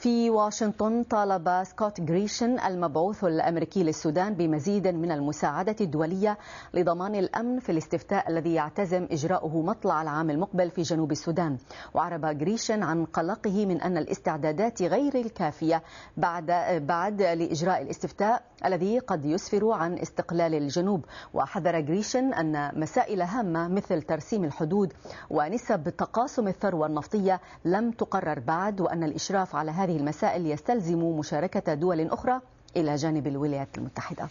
في واشنطن طالب سكوت جريشن المبعوث الامريكي للسودان بمزيد من المساعده الدوليه لضمان الامن في الاستفتاء الذي يعتزم اجراؤه مطلع العام المقبل في جنوب السودان وعرب جريشن عن قلقه من ان الاستعدادات غير الكافيه بعد بعد لاجراء الاستفتاء الذي قد يسفر عن استقلال الجنوب وحذر جريشن ان مسائل هامه مثل ترسيم الحدود ونسب تقاسم الثروه النفطيه لم تقرر بعد وان الاشراف على هذه هذه المسائل يستلزم مشاركة دول أخرى إلى جانب الولايات المتحدة